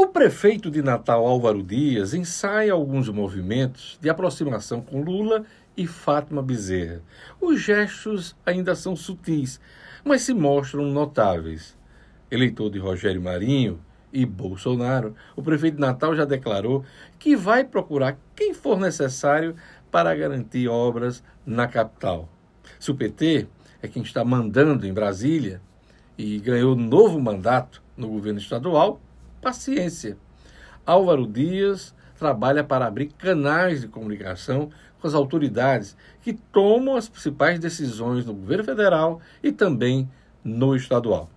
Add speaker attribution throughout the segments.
Speaker 1: O prefeito de Natal, Álvaro Dias, ensaia alguns movimentos de aproximação com Lula e Fátima Bezerra. Os gestos ainda são sutis, mas se mostram notáveis. Eleitor de Rogério Marinho e Bolsonaro, o prefeito de Natal já declarou que vai procurar quem for necessário para garantir obras na capital. Se o PT é quem está mandando em Brasília e ganhou novo mandato no governo estadual, paciência. Álvaro Dias trabalha para abrir canais de comunicação com as autoridades que tomam as principais decisões no governo federal e também no estadual.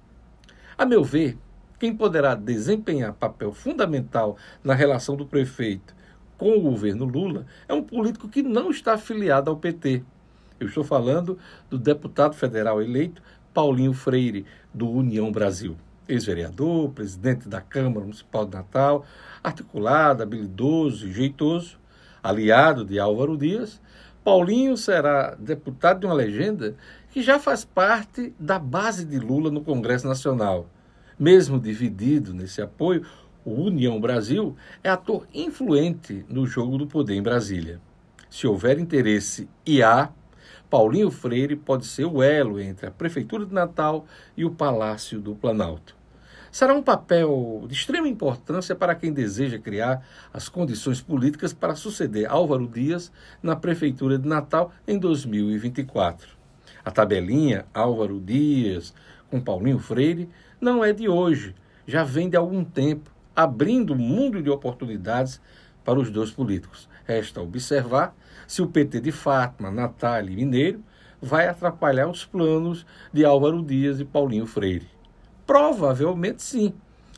Speaker 1: A meu ver, quem poderá desempenhar papel fundamental na relação do prefeito com o governo Lula é um político que não está afiliado ao PT. Eu estou falando do deputado federal eleito Paulinho Freire, do União Brasil ex-vereador, presidente da Câmara Municipal de Natal, articulado, habilidoso e jeitoso, aliado de Álvaro Dias, Paulinho será deputado de uma legenda que já faz parte da base de Lula no Congresso Nacional. Mesmo dividido nesse apoio, o União Brasil é ator influente no jogo do poder em Brasília. Se houver interesse e há, Paulinho Freire pode ser o elo entre a Prefeitura de Natal e o Palácio do Planalto. Será um papel de extrema importância para quem deseja criar as condições políticas para suceder Álvaro Dias na Prefeitura de Natal em 2024. A tabelinha Álvaro Dias com Paulinho Freire não é de hoje, já vem de algum tempo, abrindo um mundo de oportunidades para os dois políticos. Resta observar se o PT de Fátima, Natália e Mineiro vai atrapalhar os planos de Álvaro Dias e Paulinho Freire. Provavelmente sim.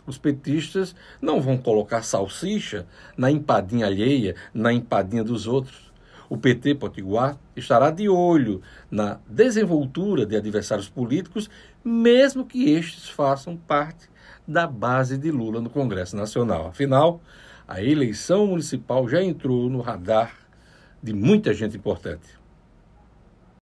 Speaker 1: Os petistas não vão colocar salsicha na empadinha alheia, na empadinha dos outros. O PT Potiguar estará de olho na desenvoltura de adversários políticos, mesmo que estes façam parte da base de Lula no Congresso Nacional. Afinal, a eleição municipal já entrou no radar de muita gente importante.